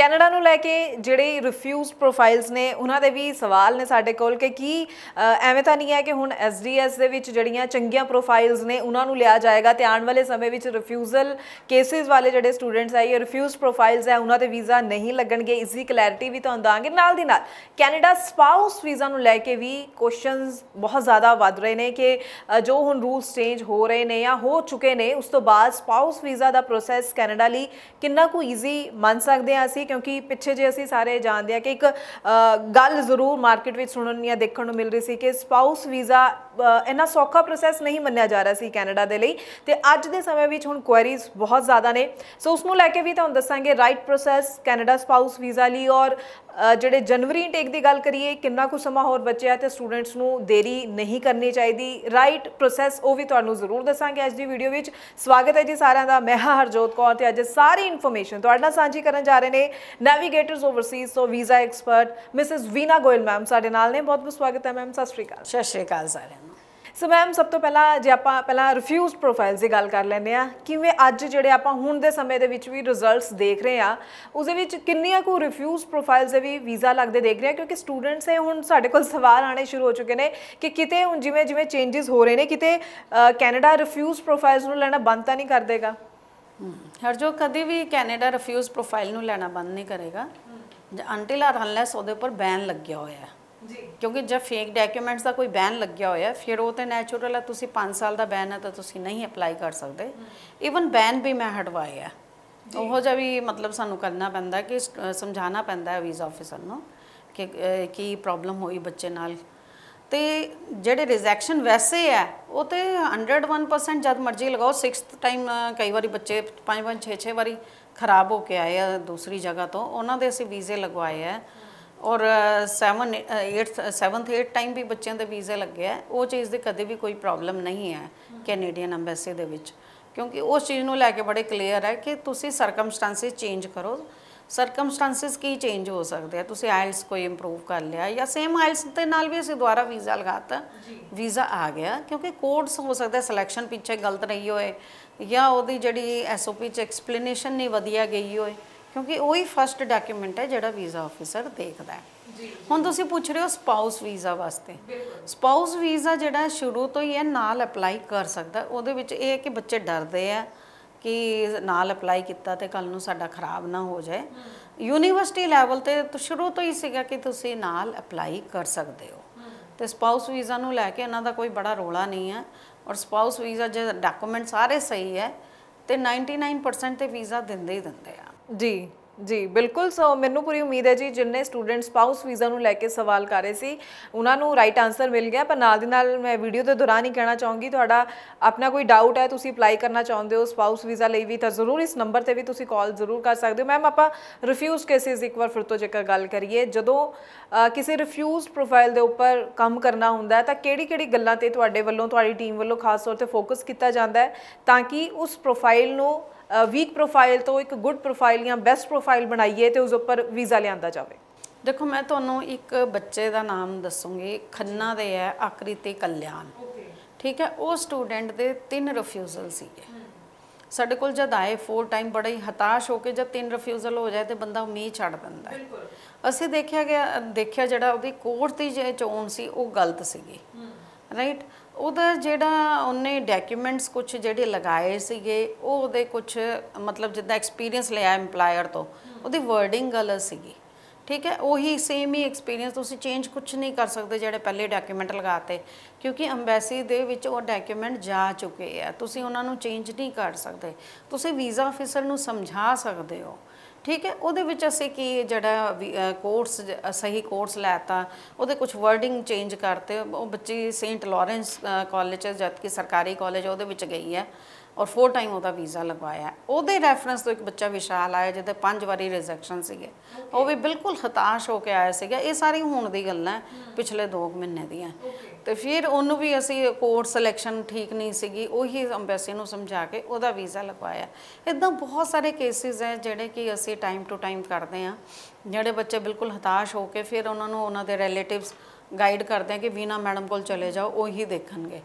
Canada ਨੂੰ ਲੈ ਕੇ ਜਿਹੜੇ ਰਿਫਿਊਜ਼ ਪ੍ਰੋਫਾਈਲਸ ਨੇ ਉਹਨਾਂ ਦੇ ਵੀ ਸਵਾਲ ਨੇ ਸਾਡੇ ਕੋਲ ਕਿ ਕੀ ਐਵੇਂ ਤਾਂ ਨਹੀਂ ਹੈ ਕਿ ਹੁਣ ਐਸਡੀਐਸ ਦੇ ਵਿੱਚ ਜਿਹੜੀਆਂ ਚੰਗੀਆਂ ਪ੍ਰੋਫਾਈਲਸ ਨੇ ਉਹਨਾਂ ਨੂੰ ਲਿਆ ਜਾਏਗਾ ਤੇ ਆਉਣ ਵਾਲੇ ਸਮੇਂ ਵਿੱਚ ਰਿਫਿਊਜ਼ਲ ਕੇਸਿਸ ਵਾਲੇ ਜਿਹੜੇ ਸਟੂਡੈਂਟਸ ਆ ਇਹ ਰਿਫਿਊਜ਼ ਪ੍ਰੋਫਾਈਲਸ ਹੈ ਉਹਨਾਂ ਤੇ ਵੀਜ਼ਾ ਨਹੀਂ ਲੱਗਣਗੇ ਇਸ ਕਲੈਰਿਟੀ ਵੀ ਤੁਹਾਨੂੰ ਦਾਂਗੇ ਨਾਲ ਦੀ ਨਾਲ ਕੈਨੇਡਾ ਸਪਾਊਸ ਵੀਜ਼ਾ ਨੂੰ ਲੈ ਕੇ ਵੀ ਕੁਐਸਚਨਸ ਬਹੁਤ ਜ਼ਿਆਦਾ ਵੱਧ ਰਹੇ ਨੇ ਕਿ ਜੋ ਹੁਣ ਰੂਲਸ ਚੇਂਜ ਹੋ ਰਹੇ ਨੇ ਜਾਂ ਹੋ ਚੁੱਕੇ ਨੇ ਉਸ ਤੋਂ ਬਾਅਦ ਸਪਾਊਸ ਵੀਜ਼ਾ ਦਾ ਪ੍ਰੋਸੈਸ ਕੈਨੇਡਾ ਲਈ ਕਿੰਨਾ ਕੁ ਈਜ਼ੀ ਮੰਨ ਸਕਦੇ ਆ ਅਸੀਂ ਕਿਉਂਕਿ ਪਿੱਛੇ ਜੇ ਅਸੀਂ ਸਾਰੇ ਜਾਣਦੇ ਆ ਕਿ ਇੱਕ ਗੱਲ ਜ਼ਰੂਰ ਮਾਰਕੀਟ ਵਿੱਚ ਸੁਣਨ ਨੂੰ ਦੇਖਣ ਨੂੰ ਮਿਲ ਰਹੀ ਸੀ ਕਿ ਸਪਾਊਸ ਵੀਜ਼ਾ ਇਹਨਾ ਸੌਖਾ ਪ੍ਰੋਸੈਸ ਨਹੀਂ ਮੰਨਿਆ ਜਾ ਰਿਹਾ ਸੀ ਕੈਨੇਡਾ ਦੇ ਲਈ ਤੇ ਅੱਜ ਦੇ ਸਮੇਂ ਵਿੱਚ ਹੁਣ ਕੁਐਰੀਜ਼ ਬਹੁਤ ਜ਼ਿਆਦਾ ਨੇ ਸੋ ਉਸ ਨੂੰ ਲੈ ਕੇ ਵੀ ਤੁਹਾਨੂੰ ਦੱਸਾਂਗੇ right process Canada spouse visa ਲਈ ਔਰ ਜਿਹੜੇ ਜਨਵਰੀ ਇਨਟੇਕ ਦੀ ਗੱਲ ਕਰੀਏ ਕਿੰਨਾ ਕੁ ਸਮਾਂ ਹੋਰ ਬਚਿਆ ਤੇ ਸਟੂਡੈਂਟਸ ਨੂੰ ਦੇਰੀ ਨਹੀਂ ਕਰਨੀ ਚਾਹੀਦੀ ਰਾਈਟ ਪ੍ਰੋਸੈਸ ਉਹ ਵੀ ਤੁਹਾਨੂੰ ਜ਼ਰੂਰ ਦੱਸਾਂਗੇ ਅੱਜ ਦੀ ਵੀਡੀਓ ਵਿੱਚ ਸਵਾਗਤ ਹੈ ਜੀ ਸਾਰਿਆਂ ਦਾ ਮੈਂ ਹਾਂ ਹਰਜੋਤ ਕੌਰ ਤੇ ਅੱਜ ਸਾਰੀ ਇਨਫੋਰਮੇਸ਼ਨ ਤੁਹਾਡੇ ਨਾਲ ਸਾਂਝੀ ਕਰਨ ਜਾ ਰਹੇ ਨੇ ਨੈਵੀਗੇਟਰਸ ਓਵਰਸੀਜ਼ ਤੋਂ visa expert Mrs Veena Goyal ma'am ਸਾਡੇ ਨਾਲ ਨੇ ਬਹੁਤ ਬਹੁਤ ਸਵਾਗਤ ਹੈ ਮੈਮ ਸਤਿ ਸ਼੍ਰੀ ਅਕਾਲ ਸਤਿ ਸ਼੍ਰੀ ਅਕਾਲ ਸਾਰਿਆਂ ਸੋ ਮੈਮ ਸਭ ਤੋਂ ਪਹਿਲਾਂ ਜੇ ਆਪਾਂ ਪਹਿਲਾਂ ਰਿਫਿਊਜ਼ਡ ਪ੍ਰੋਫਾਈਲਸ ਦੀ ਗੱਲ ਕਰ ਲੈਂਦੇ ਆ ਕਿਵੇਂ ਅੱਜ ਜਿਹੜੇ ਆਪਾਂ ਹੁਣ ਦੇ ਸਮੇਂ ਦੇ ਵਿੱਚ ਵੀ ਰਿਜ਼ਲਟਸ ਦੇਖ ਰਹੇ ਆ ਉਹਦੇ ਵਿੱਚ ਕਿੰਨੀਆਂ ਕੋ ਰਿਫਿਊਜ਼ਡ ਪ੍ਰੋਫਾਈਲਸ ਦੇ ਵੀ ਵੀਜ਼ਾ ਲੱਗਦੇ ਦੇਖ ਰਹੇ ਆ ਕਿਉਂਕਿ ਸਟੂਡੈਂਟਸ ਇਹ ਹੁਣ ਸਾਡੇ ਕੋਲ ਸਵਾਲ ਆਣੇ ਸ਼ੁਰੂ ਹੋ ਚੁੱਕੇ ਨੇ ਕਿ ਕਿਤੇ ਹੁਣ ਜਿਵੇਂ ਜਿਵੇਂ ਚੇਂਜਸ ਹੋ ਰਹੇ ਨੇ ਕਿਤੇ ਕੈਨੇਡਾ ਰਿਫਿਊਜ਼ਡ ਪ੍ਰੋਫਾਈਲਸ ਨੂੰ ਲੈਣਾ ਬੰਦ ਤਾਂ ਨਹੀਂ ਕਰ ਦੇਗਾ ਜੋ ਕਦੇ ਵੀ ਕੈਨੇਡਾ ਰਿਫਿਊਜ਼ ਪ੍ਰੋਫਾਈਲ ਨੂੰ ਲੈਣਾ ਬੰਦ ਨਹੀਂ ਕਰੇਗਾ ਅੰਟਿਲ ਆਰ ਅਨਲੈਸ ਉਹਦੇ ਉੱਪਰ ਬੈਨ ਲੱਗਿਆ ਹੋਇਆ ਹੈ ਜੀ ਕਿਉਂਕਿ ਜੇ ਫੇਕ ਡਾਕੂਮੈਂਟਸ ਦਾ ਕੋਈ ਬੈਨ ਲੱਗਿਆ ਹੋਇਆ ਫਿਰ ਉਹ ਤੇ ਨੇਚਰਲ ਹੈ ਤੁਸੀਂ 5 ਸਾਲ ਦਾ ਬੈਨ ਹੈ ਤਾਂ ਤੁਸੀਂ ਨਹੀਂ ਅਪਲਾਈ ਕਰ ਸਕਦੇ ਇਵਨ ਬੈਨ ਵੀ ਮੈਂ ਹਟਵਾਇਆ ਉਹ ਜਿਹਾ ਵੀ ਮਤਲਬ ਸਾਨੂੰ ਕਰਨਾ ਪੈਂਦਾ ਕਿ ਸਮਝਾਉਣਾ ਪੈਂਦਾ ਹੈ ਵੀਜ਼ਾ ਆਫੀਸਰ ਨੂੰ ਕਿ ਕੀ ਪ੍ਰੋਬਲਮ ਹੋਈ ਬੱਚੇ ਨਾਲ ਤੇ ਜਿਹੜੇ ਰਿਜੈਕਸ਼ਨ ਵੈਸੇ ਹੈ ਉਹ ਤੇ 101% ਜਦ ਮਰਜ਼ੀ ਲਗਾਓ 6th ਟਾਈਮ ਕਈ ਵਾਰੀ ਬੱਚੇ 5 5 6 6 ਵਾਰੀ ਖਰਾਬ ਹੋ ਕੇ ਆਏ ਆ ਦੂਸਰੀ ਜਗ੍ਹਾ ਤੋਂ ਉਹਨਾਂ ਦੇ ਅਸੀਂ ਵੀਜ਼ੇ ਲਗਵਾਏ ਆ ਔਰ 7 8th 7th 8th ਟਾਈਮ ਵੀ ਬੱਚਿਆਂ ਦੇ ਵੀਜ਼ਾ ਲੱਗਿਆ ਉਹ ਚੀਜ਼ ਦੇ ਕਦੇ ਵੀ ਕੋਈ ਪ੍ਰੋਬਲਮ ਨਹੀਂ ਹੈ ਕੈਨੇਡੀਅਨ ਐਮਬੈਸੀ ਦੇ ਵਿੱਚ ਕਿਉਂਕਿ ਉਸ ਚੀਜ਼ ਨੂੰ ਲੈ ਕੇ ਬੜੇ ਕਲੀਅਰ ਹੈ ਕਿ ਤੁਸੀਂ ਸਰਕਮਸਟੈਂਸਸ ਚੇਂਜ ਕਰੋ ਸਰਕਮਸਟੈਂਸਸ ਕੀ ਚੇਂਜ ਹੋ ਸਕਦੇ ਆ ਤੁਸੀਂ ਆਇਲਸ ਕੋਈ ਇੰਪਰੂਵ ਕਰ ਲਿਆ ਜਾਂ ਸੇਮ ਆਇਲਸ ਤੇ ਨਾਲ ਵੀ ਅਸੀਂ ਦੁਬਾਰਾ ਵੀਜ਼ਾ ਲਗਾਤਾ ਵੀਜ਼ਾ ਆ ਗਿਆ ਕਿਉਂਕਿ ਕੋਡਸ ਹੋ ਸਕਦਾ ਸਿਲੈਕਸ਼ਨ ਪਿੱਛੇ ਗਲਤ ਰਹੀ ਹੋਏ ਜਾਂ ਉਹਦੀ ਜਿਹੜੀ ਐਸਓਪੀ ਚ ਐਕਸਪਲੇਨੇਸ਼ਨ ਨਹੀਂ ਵਧੀਆ ਗਈ ਹੋਏ ਕਿਉਂਕਿ ਉਹੀ ਫਰਸਟ ਡਾਕੂਮੈਂਟ ਹੈ ਜਿਹੜਾ ਵੀਜ਼ਾ ਆਫੀਸਰ ਦੇਖਦਾ ਹੈ ਹੁਣ ਤੁਸੀਂ ਪੁੱਛ ਰਹੇ ਹੋ ਸਪਾਊਸ ਵੀਜ਼ਾ ਵਾਸਤੇ ਸਪਾਊਸ ਵੀਜ਼ਾ ਜਿਹੜਾ ਸ਼ੁਰੂ ਤੋਂ ਹੀ ਹੈ ਨਾਲ ਅਪਲਾਈ ਕਰ ਸਕਦਾ ਉਹਦੇ ਵਿੱਚ ਇਹ ਹੈ ਕਿ ਬੱਚੇ ਡਰਦੇ ਆ ਕਿ ਨਾਲ ਅਪਲਾਈ ਕੀਤਾ ਤੇ ਕੱਲ ਨੂੰ ਸਾਡਾ ਖਰਾਬ ਨਾ ਹੋ ਜਾਏ ਯੂਨੀਵਰਸਿਟੀ ਲੈਵਲ ਤੇ ਸ਼ੁਰੂ ਤੋਂ ਹੀ ਸੀਗਾ ਕਿ ਤੁਸੀਂ ਨਾਲ ਅਪਲਾਈ ਕਰ ਸਕਦੇ ਹੋ ਤੇ ਸਪਾਊਸ ਵੀਜ਼ਾ ਨੂੰ ਲੈ ਕੇ ਇਹਨਾਂ ਦਾ ਕੋਈ ਬੜਾ ਰੋਲਾ ਨਹੀਂ ਹੈ ਔਰ ਸਪਾਊਸ ਵੀਜ਼ਾ ਜੇ ਡਾਕੂਮੈਂਟ ਸਾਰੇ ਸਹੀ ਹੈ ਤੇ 99% ਤੇ ਵੀਜ਼ਾ ਦਿੰਦੇ ਹੀ ਦਿੰਦੇ ਆ ਜੀ ਜੀ ਬਿਲਕੁਲ ਸੋ ਮੈਨੂੰ ਪੂਰੀ ਉਮੀਦ ਹੈ ਜੀ ਜਿੰਨੇ ਸਟੂਡੈਂਟ ਸਪਾਊਸ ਵੀਜ਼ਾ ਨੂੰ ਲੈ ਕੇ ਸਵਾਲ ਕਰ ਰਹੇ ਸੀ ਉਹਨਾਂ ਨੂੰ ਰਾਈਟ ਆਨਸਰ ਮਿਲ ਗਿਆ ਪਰ ਨਾਲ ਦੀ ਨਾਲ ਮੈਂ ਵੀਡੀਓ ਦੇ ਦੌਰਾਨ ਹੀ ਕਹਿਣਾ ਚਾਹੂੰਗੀ ਤੁਹਾਡਾ ਆਪਣਾ ਕੋਈ ਡਾਊਟ ਹੈ ਤੁਸੀਂ ਅਪਲਾਈ ਕਰਨਾ ਚਾਹੁੰਦੇ ਹੋ ਸਪਾਊਸ ਵੀਜ਼ਾ ਲਈ ਵੀ ਤਾਂ ਜ਼ਰੂਰ ਇਸ ਨੰਬਰ ਤੇ ਵੀ ਤੁਸੀਂ ਕਾਲ ਜ਼ਰੂਰ ਕਰ ਸਕਦੇ ਹੋ ਮੈਮ ਆਪਾਂ ਰਿਫਿਊਜ਼ ਕੇਸਿਸ ਇੱਕ ਵਾਰ ਫਿਰ ਤੋਂ ਜੇਕਰ ਗੱਲ ਕਰੀਏ ਜਦੋਂ ਕਿਸੇ ਰਿਫਿਊਜ਼ ਪ੍ਰੋਫਾਈਲ ਦੇ ਉੱਪਰ ਕੰਮ ਕਰਨਾ ਹੁੰਦਾ ਹੈ ਤਾਂ ਕਿਹੜੀ-ਕਿਹੜੀ ਗੱਲਾਂ ਤੇ ਤੁਹਾਡੇ ਵੱਲੋਂ ਤੁਹਾਡੀ ਟੀਮ ਵੱਲੋਂ ਖਾਸ ਤੌਰ ਤੇ ਫੋਕਸ ਕੀਤਾ ਜਾਂਦਾ ਹੈ ਤਾਂ ਕਿ ਉਸ ਪ੍ਰੋਫਾਈਲ ਨੂੰ ਵੀਕ ਪ੍ਰੋਫਾਈਲ ਤੋਂ ਇੱਕ ਗੁੱਡ ਪ੍ਰੋਫਾਈਲ ਜਾਂ ਬੈਸਟ ਪ੍ਰੋਫਾਈਲ ਬਣਾਈਏ ਤੇ ਉਸ ਉੱਪਰ ਵੀਜ਼ਾ ਲਿਆਂਦਾ ਜਾਵੇ ਦੇਖੋ ਮੈਂ ਤੁਹਾਨੂੰ ਇੱਕ ਬੱਚੇ ਦਾ ਨਾਮ ਦੱਸੂਗੀ ਖੰਨਾ ਦੇ ਹੈ ਆਕ੍ਰਿਤੀ ਕਲਿਆਣ ਠੀਕ ਹੈ ਉਹ ਸਟੂਡੈਂਟ ਦੇ ਤਿੰਨ ਰਿਫਿਊਜ਼ਲ ਸੀਗੇ ਸਾਡੇ ਕੋਲ ਜਦ ਆਏ ਫੋਰ ਟਾਈਮ ਬੜਾ ਹੀ ਹਤਾਸ਼ ਹੋ ਕੇ ਜਦ ਤਿੰਨ ਰਿਫਿਊਜ਼ਲ ਹੋ ਜਾਏ ਤੇ ਬੰਦਾ ਉਮੀਦ ਛੱਡ ਦਿੰਦਾ ਹੈ ਅਸੀਂ ਦੇਖਿਆ ਗਿਆ ਦੇਖਿਆ ਜਿਹੜਾ ਉਹਦੀ ਕੋਰਟ ਦੀ ਚੋਣ ਸੀ ਉਹ ਗਲਤ ਸੀਗੀ ਰਾਈਟ ਉਹਦਾ ਜਿਹੜਾ ਉਹਨੇ ਡਾਕੂਮੈਂਟਸ ਕੁਝ ਜਿਹੜੇ ਲਗਾਏ ਸੀਗੇ ਉਹ ਉਹਦੇ ਕੁਝ ਮਤਲਬ ਜਿੱਦਾਂ ਐਕਸਪੀਰੀਅੰਸ ਲਿਆ ਏਮਪਲਾਇਰ ਤੋਂ ਉਹਦੀ ਵਰਡਿੰਗ ਗਲਤ ਸੀਗੀ ਠੀਕ ਹੈ ਉਹੀ ਸੇਮ ਹੀ ਐਕਸਪੀਰੀਅੰਸ ਤੁਸੀਂ ਚੇਂਜ ਕੁਝ ਨਹੀਂ ਕਰ ਸਕਦੇ ਜਿਹੜੇ ਪਹਿਲੇ ਡਾਕੂਮੈਂਟ ਲਗਾਤੇ ਕਿਉਂਕਿ ਐਮਬੈਸੀ ਦੇ ਵਿੱਚ ਉਹ ਡਾਕੂਮੈਂਟ ਜਾ ਚੁੱਕੇ ਆ ਤੁਸੀਂ ਉਹਨਾਂ ਨੂੰ ਚੇਂਜ ਨਹੀਂ ਕਰ ਸਕਦੇ ਤੁਸੀਂ ਵੀਜ਼ਾ ਅਫੀਸਰ ਨੂੰ ਸਮਝਾ ਸਕਦੇ ਹੋ ਠੀਕ ਹੈ ਉਹਦੇ ਵਿੱਚ ਅਸੀਂ ਕੀ ਜਿਹੜਾ ਕੋਰਸ ਸਹੀ ਕੋਰਸ ਲੈਤਾ ਉਹਦੇ ਕੁਝ ਵਰਡਿੰਗ ਚੇਂਜ ਕਰਤੇ ਉਹ ਬੱਚੀ ਸੇਂਟ ਲਾਰੈਂਸ ਕਾਲਜ ਜਦ ਕਿ ਸਰਕਾਰੀ ਕਾਲਜ ਉਹਦੇ ਵਿੱਚ ਗਈ ਹੈ ਔਰ 4 ਟਾਈਮ ਉਹਦਾ ਵੀਜ਼ਾ ਲਗਵਾਇਆ ਉਹਦੇ ਰੈਫਰੈਂਸ ਤੋਂ ਇੱਕ ਬੱਚਾ ਵਿਸ਼ਾਲ ਆਇਆ ਜਿਹਦੇ 5 ਵਾਰੀ ਰਿਜੈਕਸ਼ਨ ਸੀਗੇ ਉਹ ਵੀ ਬਿਲਕੁਲ ਹਤਾਸ਼ ਹੋ ਕੇ ਆਇਆ ਸੀਗਾ ਇਹ ਸਾਰੀ ਹੁਣ ਦੀ ਗੱਲਾਂ ਪਿਛਲੇ 2 ਮਹੀਨੇ ਦੀਆਂ ਤੇ ਫਿਰ ਉਹਨੂੰ ਵੀ ਅਸੀਂ ਕੋਰਟ ਸਿਲੈਕਸ਼ਨ ਠੀਕ ਨਹੀਂ ਸੀਗੀ ਉਹੀ ਅੰਬੈਸੀ ਨੂੰ ਸਮਝਾ ਕੇ ਉਹਦਾ ਵੀਜ਼ਾ ਲਗਵਾਇਆ ਇਦਾਂ ਬਹੁਤ ਸਾਰੇ ਕੇਸਿਸ ਹੈ ਜਿਹੜੇ ਕਿ ਅਸੀਂ ਟਾਈਮ ਟੂ ਟਾਈਮ ਕਰਦੇ ਆ ਜਿਹੜੇ ਬੱਚੇ ਬਿਲਕੁਲ ਹਤਾਸ਼ ਹੋ ਕੇ ਫਿਰ ਉਹਨਾਂ ਨੂੰ ਉਹਨਾਂ ਦੇ ਰਿਲੇਟਿਵਸ ਗਾਈਡ ਕਰਦੇ ਆ ਕਿ ਵੀਨਾ ਮੈਡਮ ਕੋਲ ਚਲੇ ਜਾਓ ਉਹੀ ਦੇਖਣਗੇ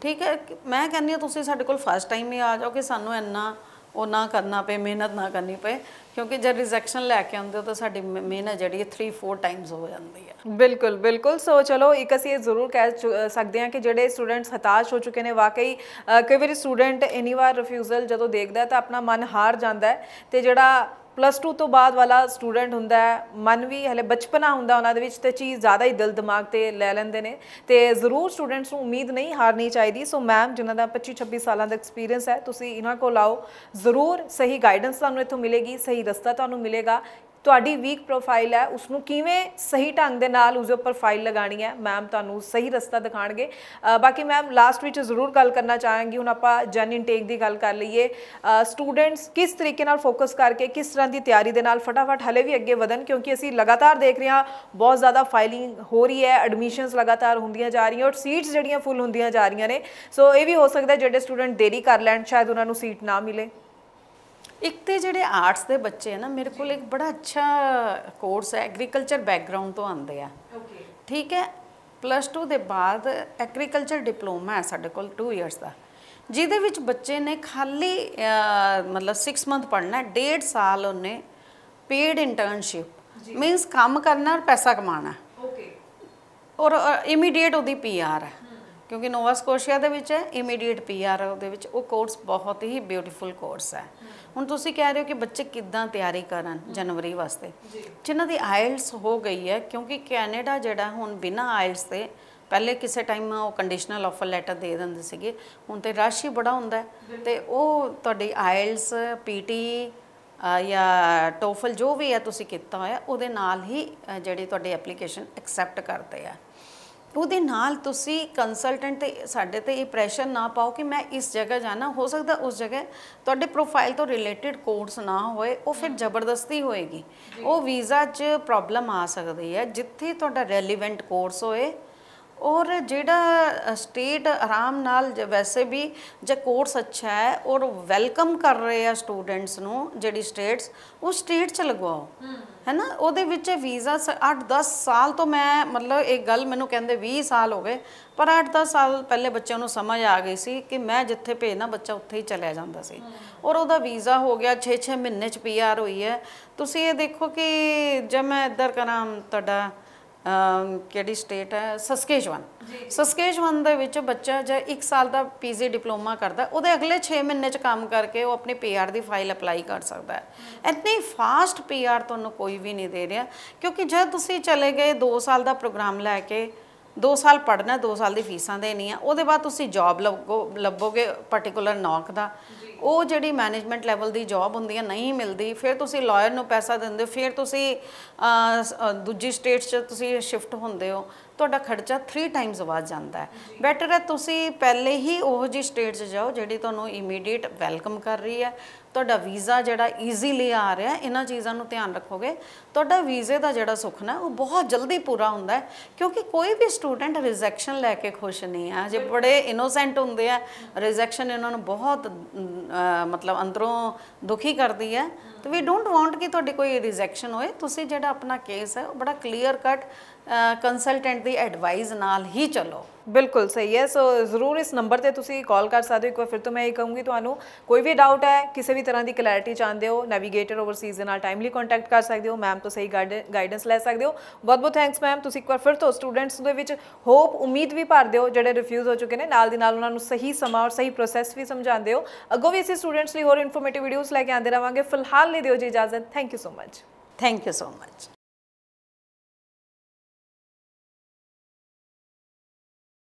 ਠੀਕ ਹੈ ਮੈਂ ਕਹਿੰਨੀ ਆ ਤੁਸੀਂ ਸਾਡੇ ਕੋਲ ਫਸਟ ਟਾਈਮ ਹੀ ਆ ਜਾਓ ਕਿ ਸਾਨੂੰ ਇੰਨਾ ਉਹ ਨਾ ਕਰਨਾ ਪਏ ਮਿਹਨਤ ਨਾ ਕਰਨੀ ਪਏ ਕਿਉਂਕਿ ਜਦ ਰਿਜੈਕਸ਼ਨ ਲੈ ਕੇ ਆਉਂਦੇ ਹੋ ਤਾਂ ਸਾਡੀ ਮਿਹਨਤ ਜਿਹੜੀ ਹੈ 3-4 ਟਾਈਮਸ ਹੋ ਜਾਂਦੀ ਹੈ ਬਿਲਕੁਲ ਬਿਲਕੁਲ ਸੋ ਚਲੋ ਇੱਕ ਅਸੀਂ ਇਹ ਜ਼ਰੂਰ ਕਹਿ ਸਕਦੇ ਹਾਂ ਕਿ ਜਿਹੜੇ ਸਟੂਡੈਂਟਸ ਹਤਾਸ਼ ਹੋ ਚੁੱਕੇ ਨੇ ਵਾਕਈ ਕਈ ਵਾਰੀ ਸਟੂਡੈਂਟ ਐਨੀ ਵਾਰ ਰਿਫਿਊਜ਼ਲ ਜਦੋਂ ਦੇਖਦਾ ਤਾਂ ਆਪਣਾ ਮਨ ਹਾਰ ਜਾਂਦਾ ਹੈ ਤੇ ਜਿਹੜਾ ਪਲੱਸ 2 ਤੋਂ ਬਾਅਦ ਵਾਲਾ ਸਟੂਡੈਂਟ ਹੁੰਦਾ ਹੈ ਮਨ ਵੀ ਹਲੇ ਬਚਪਨਾ ਹੁੰਦਾ ਉਹਨਾਂ ਦੇ ਵਿੱਚ ਤੇ ਚੀਜ਼ ਜ਼ਿਆਦਾ ਹੀ ਦਿਲ ਦਿਮਾਗ ਤੇ ਲੈ ਲੈਂਦੇ ਨੇ ਤੇ ਜ਼ਰੂਰ ਸਟੂਡੈਂਟਸ ਨੂੰ ਉਮੀਦ ਨਹੀਂ ਹਾਰਨੀ ਚਾਹੀਦੀ ਸੋ ਮੈਮ ਜਿਨ੍ਹਾਂ ਦਾ 25 26 ਸਾਲਾਂ ਦਾ ਐਕਸਪੀਰੀਅੰਸ ਹੈ ਤੁਸੀਂ ਇਹਨਾਂ ਕੋਲ ਆਓ ਜ਼ਰੂਰ ਸਹੀ ਗਾਈਡੈਂਸ ਤੁਹਾਨੂੰ ਇੱਥੋਂ ਮਿਲੇਗੀ ਸਹੀ ਰਸਤਾ ਤੁਹਾਨੂੰ ਮਿਲੇਗਾ ਤੁਹਾਡੀ ਵੀਕ ਪ੍ਰੋਫਾਈਲ ਹੈ ਉਸ ਨੂੰ ਕਿਵੇਂ ਸਹੀ ਢੰਗ ਦੇ ਨਾਲ ਉਸ ਉੱਪਰ ਫਾਈਲ ਲਗਾਣੀ ਹੈ ਮੈਮ ਤੁਹਾਨੂੰ ਸਹੀ ਰਸਤਾ ਦਿਖਾਣਗੇ ਬਾਕੀ ਮੈਮ ਲਾਸਟ ਵਿੱਚ ਜ਼ਰੂਰ ਗੱਲ ਕਰਨਾ ਚਾਹਾਂਗੀ ਹੁਣ ਆਪਾਂ ਜਨ ਇਨਟੇਕ ਦੀ ਗੱਲ ਕਰ ਲਈਏ ਸਟੂਡੈਂਟਸ ਕਿਸ ਤਰੀਕੇ ਨਾਲ ਫੋਕਸ ਕਰਕੇ ਕਿਸ ਤਰ੍ਹਾਂ ਦੀ ਤਿਆਰੀ ਦੇ ਨਾਲ ਫਟਾਫਟ ਹਲੇ ਵੀ ਅੱਗੇ ਵਧਣ ਕਿਉਂਕਿ ਅਸੀਂ ਲਗਾਤਾਰ ਦੇਖ ਰਹੇ ਹਾਂ ਬਹੁਤ ਜ਼ਿਆਦਾ ਫਾਈਲਿੰਗ ਹੋ ਰਹੀ ਹੈ ਐਡਮਿਸ਼ਨਸ ਲਗਾਤਾਰ ਹੁੰਦੀਆਂ ਜਾ ਰਹੀਆਂ ਔਰ ਸੀਟਸ ਜਿਹੜੀਆਂ ਫੁੱਲ ਹੁੰਦੀਆਂ ਜਾ ਰਹੀਆਂ ਨੇ ਸੋ ਇਹ ਵੀ ਹੋ ਸਕਦਾ ਜਿਹੜੇ ਸਟੂਡੈਂਟ ਦੇਰੀ ਕਰ ਲੈਣ ਸ਼ਾਇਦ ਉਹਨਾਂ ਨੂੰ ਸੀਟ ਨਾ ਮਿਲੇ ਇੱਕ ਤੇ ਜਿਹੜੇ ਆਰਟਸ ਦੇ ਬੱਚੇ ਹਨ ਮੇਰੇ ਕੋਲ ਇੱਕ ਬੜਾ ਅੱਛਾ ਕੋਰਸ ਹੈ ਐਗਰੀਕਲਚਰ ਬੈਕਗ੍ਰਾਉਂਡ ਤੋਂ ਆਉਂਦੇ ਆ ਓਕੇ ਠੀਕ ਹੈ ਪਲੱਸ 2 ਦੇ ਬਾਅਦ ਐਗਰੀਕਲਚਰ ਡਿਪਲੋਮਾ ਹੈ ਸਾਡੇ ਕੋਲ 2 ਇਅਰਸ ਦਾ ਜਿਹਦੇ ਵਿੱਚ ਬੱਚੇ ਨੇ ਖਾਲੀ ਮਤਲਬ 6 ਮੰਥ ਪੜਨਾ ਹੈ 1.5 ਸਾਲ ਉਹਨੇ ਪੇਡ ਇੰਟਰਨਸ਼ਿਪ ਮੀਨਸ ਕੰਮ ਕਰਨਾ ਔਰ ਪੈਸਾ ਕਮਾਉਣਾ ਓਕੇ ਔਰ ਇਮੀਡੀਏਟ ਉਹਦੀ ਪੀਆਰ ਹੈ ਕਿਉਂਕਿ ਨੋਵਾ ਸਕੋਸ਼ੀਆ ਦੇ ਵਿੱਚ ਹੈ ਇਮੀਡੀਏਟ ਪੀਆਰ ਉਹਦੇ ਵਿੱਚ ਉਹ ਕੋਰਸ ਬਹੁਤ ਹੀ ਬਿਊਟੀਫੁਲ ਕੋਰਸ ਹੈ ਹੁਣ ਤੁਸੀਂ ਕਹਿ ਰਹੇ ਹੋ ਕਿ ਬੱਚੇ ਕਿੱਦਾਂ ਤਿਆਰੀ ਕਰਨ ਜਨਵਰੀ ਵਾਸਤੇ ਜਿਨ੍ਹਾਂ ਦੀ ਆਇਲਸ ਹੋ ਗਈ ਹੈ ਕਿਉਂਕਿ ਕੈਨੇਡਾ ਜਿਹੜਾ ਹੁਣ ਬਿਨਾ ਆਇਲਸ ਦੇ ਪਹਿਲੇ ਕਿਸੇ ਟਾਈਮ ਉਹ ਕੰਡੀਸ਼ਨਲ ਆਫਰ ਲੈਟਰ ਦੇ ਦਿੰਦੇ ਸੀਗੇ ਹੁਣ ਤੇ ਰਸ਼ ਹੀ ਬੜਾ ਹੁੰਦਾ ਤੇ ਉਹ ਤੁਹਾਡੀ ਆਇਲਸ ਪੀਟੀ ਜਾਂ ਟੋਫਲ ਜੋ ਵੀ ਹੈ ਤੁਸੀਂ ਕੀਤਾ ਹੋਇਆ ਉਹਦੇ ਨਾਲ ਹੀ ਜਿਹੜੇ ਤੁਹਾਡੇ ਐਪਲੀਕੇਸ਼ਨ ਐਕਸੈਪਟ ਕਰਦੇ ਆ ਉਹਦੇ ਨਾਲ ਤੁਸੀਂ ਕੰਸਲਟੈਂਟ ਤੇ ਸਾਡੇ ਤੇ ਇਹ ਪ੍ਰੈਸ਼ਰ ਨਾ ਪਾਓ ਕਿ ਮੈਂ ਇਸ ਜਗ੍ਹਾ ਜਾਣਾ ਹੋ ਸਕਦਾ ਉਸ ਜਗ੍ਹਾ ਤੁਹਾਡੇ ਪ੍ਰੋਫਾਈਲ ਤੋਂ ਰਿਲੇਟਡ ਕੋਰਸ ਨਾ ਹੋਏ ਉਹ ਫਿਰ ਜ਼ਬਰਦਸਤੀ ਹੋਏਗੀ ਉਹ ਵੀਜ਼ਾ 'ਚ ਪ੍ਰੋਬਲਮ ਆ ਸਕਦੀ ਹੈ ਜਿੱਥੇ ਤੁਹਾਡਾ ਰੈਲੇਵੈਂਟ ਕੋਰਸ ਹੋਏ ਔਰ ਜਿਹੜਾ ਸਟੇਟ ਆਰਾਮ ਨਾਲ ਵੈਸੇ ਵੀ ਜੇ ਕੋਰਸ ਅੱਛਾ ਹੈ ਔਰ ਵੈਲਕਮ ਕਰ ਰਹੇ ਆ ਸਟੂਡੈਂਟਸ ਨੂੰ ਜਿਹੜੀ ਸਟੇਟਸ ਉਹ ਸਟੇਟ ਚ ਲਗਵਾਓ ਹੈ ਨਾ ਉਹਦੇ ਵਿੱਚ ਵੀਜ਼ਾ 8-10 ਸਾਲ ਤੋਂ ਮੈਂ ਮਤਲਬ ਇਹ ਗੱਲ ਮੈਨੂੰ ਕਹਿੰਦੇ 20 ਸਾਲ ਹੋ ਗਏ ਪਰ 8-10 ਸਾਲ ਪਹਿਲੇ ਬੱਚਿਆਂ ਨੂੰ ਸਮਝ ਆ ਗਈ ਸੀ ਕਿ ਮੈਂ ਜਿੱਥੇ ਭੇਜਣਾ ਬੱਚਾ ਉੱਥੇ ਹੀ ਚਲਿਆ ਜਾਂਦਾ ਸੀ ਔਰ ਉਹਦਾ ਵੀਜ਼ਾ ਹੋ ਗਿਆ 6-6 ਮਹੀਨੇ ਚ ਪੀਆਰ ਹੋਈ ਹੈ ਤੁਸੀਂ ਇਹ ਦੇਖੋ ਕਿ ਜਦ ਮੈਂ ਇੱਧਰ ਕਰਾਂ ਤੁਹਾਡਾ ਕਿਹੜੀ ਸਟੇਟ ਹੈ ਸਸਕੇਜਵਨ ਸਸਕੇਜਵਨ ਦੇ ਵਿੱਚ ਬੱਚਾ ਜੇ 1 ਸਾਲ ਦਾ ਪੀਜੀ ਡਿਪਲੋਮਾ ਕਰਦਾ ਉਹਦੇ ਅਗਲੇ 6 ਮਹੀਨੇ ਚ ਕੰਮ ਕਰਕੇ ਉਹ ਆਪਣੀ ਪੀਆਰ ਦੀ ਫਾਈਲ ਅਪਲਾਈ ਕਰ ਸਕਦਾ ਹੈ ਇਤਨੀ ਫਾਸਟ ਪੀਆਰ ਤੁਹਾਨੂੰ ਕੋਈ ਵੀ ਨਹੀਂ ਦੇ ਰਿਹਾ ਕਿਉਂਕਿ ਜੇ ਤੁਸੀਂ ਚਲੇ ਗਏ 2 ਸਾਲ ਦਾ ਪ੍ਰੋਗਰਾਮ ਲੈ ਕੇ 2 ਸਾਲ ਪੜਨਾ 2 ਸਾਲ ਦੀ ਫੀਸਾਂ ਦੇਣੀ ਆ ਉਹਦੇ ਬਾਅਦ ਤੁਸੀਂ ਜੌਬ ਲੱਭੋ ਲੱਭੋਗੇ ਪਾਰਟਿਕੂਲਰ ਨੌਕ ਦਾ ਉਹ ਜਿਹੜੀ ਮੈਨੇਜਮੈਂਟ ਲੈਵਲ ਦੀ ਜੌਬ ਹੁੰਦੀ ਆ ਨਹੀਂ ਮਿਲਦੀ ਫਿਰ ਤੁਸੀਂ ਲਾਇਰ ਨੂੰ ਪੈਸਾ ਦਿੰਦੇ ਹੋ ਫਿਰ ਤੁਸੀਂ ਦੂਜੀ ਸਟੇਟ 'ਚ ਤੁਸੀਂ ਸ਼ਿਫਟ ਹੁੰਦੇ ਹੋ ਤੁਹਾਡਾ ਖਰਚਾ 3 ਟਾਈਮਸ ਵੱਧ ਜਾਂਦਾ ਹੈ ਬੈਟਰ ਹੈ ਤੁਸੀਂ ਪਹਿਲੇ ਹੀ ਉਹ ਜੀ ਸਟੇਟ 'ਚ ਜਾਓ ਜਿਹੜੀ ਤੁਹਾਨੂੰ ਇਮੀਡੀਏਟ ਵੈਲਕਮ ਕਰ ਰਹੀ ਹੈ ਤੁਹਾਡਾ ਵੀਜ਼ਾ ਜਿਹੜਾ ਈਜ਼ੀਲੀ ਆ ਰਿਹਾ ਇਹਨਾਂ ਚੀਜ਼ਾਂ ਨੂੰ ਧਿਆਨ ਰੱਖੋਗੇ ਤੁਹਾਡਾ ਵੀਜ਼ੇ ਦਾ ਜਿਹੜਾ ਸੁਪਨਾ ਉਹ ਬਹੁਤ ਜਲਦੀ ਪੂਰਾ ਹੁੰਦਾ ਹੈ ਕਿਉਂਕਿ ਕੋਈ ਵੀ ਸਟੂਡੈਂਟ ਰਿਜੈਕਸ਼ਨ ਲੈ ਕੇ ਖੁਸ਼ ਨਹੀਂ ਆ ਜੇ ਬੜੇ ਇਨੋਸੈਂਟ ਹੁੰਦੇ ਆ ਰਿਜੈਕਸ਼ਨ ਇਹਨਾਂ ਨੂੰ ਬਹੁਤ ਮਤਲਬ ਅੰਦਰੋਂ ਦੁਖੀ ਕਰਦੀ ਹੈ ਤੇ ਵੀ ਡੋਨਟ ਵਾਂਟ ਕਿ ਤੁਹਾਡੇ ਕੋਈ ਰਿਜੈਕਸ਼ਨ ਹੋਏ ਤੁਸੀਂ ਜਿਹੜਾ ਆਪਣਾ ਕੇਸ ਹੈ ਉਹ ਬੜਾ ਕਲੀਅਰ ਕੱਟ ਕੰਸਲਟੈਂਟ ਦੀ ਐਡਵਾਈਸ ਨਾਲ ਹੀ ਚਲੋ ਬਿਲਕੁਲ ਸਹੀ ਹੈ ਸੋ ਜ਼ਰੂਰ ਇਸ ਨੰਬਰ ਤੇ ਤੁਸੀਂ ਕਾਲ ਕਰ ਸਕਦੇ ਹੋ ਇੱਕ ਵਾਰ ਫਿਰ ਤੋਂ ਮੈਂ ਇਹ ਕਹੂੰਗੀ ਤੁਹਾਨੂੰ ਕੋਈ ਵੀ ਡਾਊਟ ਹੈ ਕਿਸੇ ਵੀ ਤਰ੍ਹਾਂ ਦੀ ਕਲੈਰਿਟੀ ਚਾਹੁੰਦੇ ਹੋ ਨੈਵੀਗੇਟਰ ਓਵਰਸੀਜ਼ ਦੇ ਨਾਲ ਟਾਈਮਲੀ ਕੰਟੈਕਟ ਕਰ ਸਕਦੇ ਹੋ ਮੈਮ ਤੋਂ ਸਹੀ ਗਾਈਡੈਂਸ ਲੈ ਸਕਦੇ ਹੋ ਬਹੁਤ ਬਹੁਤ ਥੈਂਕਸ ਮੈਮ ਤੁਸੀਂ ਇੱਕ ਵਾਰ ਫਿਰ ਤੋਂ ਸਟੂਡੈਂਟਸ ਦੇ ਵਿੱਚ ਹੋਪ ਉਮੀਦ ਵੀ ਭਰ ਦਿਓ ਜਿਹੜੇ ਰਿਫਿਊਜ਼ ਹੋ ਚੁੱਕੇ ਨੇ ਨਾਲ ਦੀ ਨਾਲ ਉਹਨਾਂ ਨੂੰ ਸਹੀ ਸਮਾਂ ਔਰ ਸਹੀ ਪ੍ਰੋਸੈਸ ਵੀ ਸਮਝਾਉਂਦੇ ਹੋ ਅੱਗੋਂ ਵੀ ਅਸੀਂ ਸਟੂਡੈਂਟਸ ਲਈ ਹੋਰ ਇਨਫੋਰਮੇਟਿਵ ਵੀਡੀਓਜ਼ ਲੈ ਕੇ ਆਉਂਦੇ ਰਵਾਂਗੇ ਫਿਲਹਾਲ ਲਈ ਦਿਓ ਜੀ ਇਜਾਜ਼ਤ thank you so much thank you so much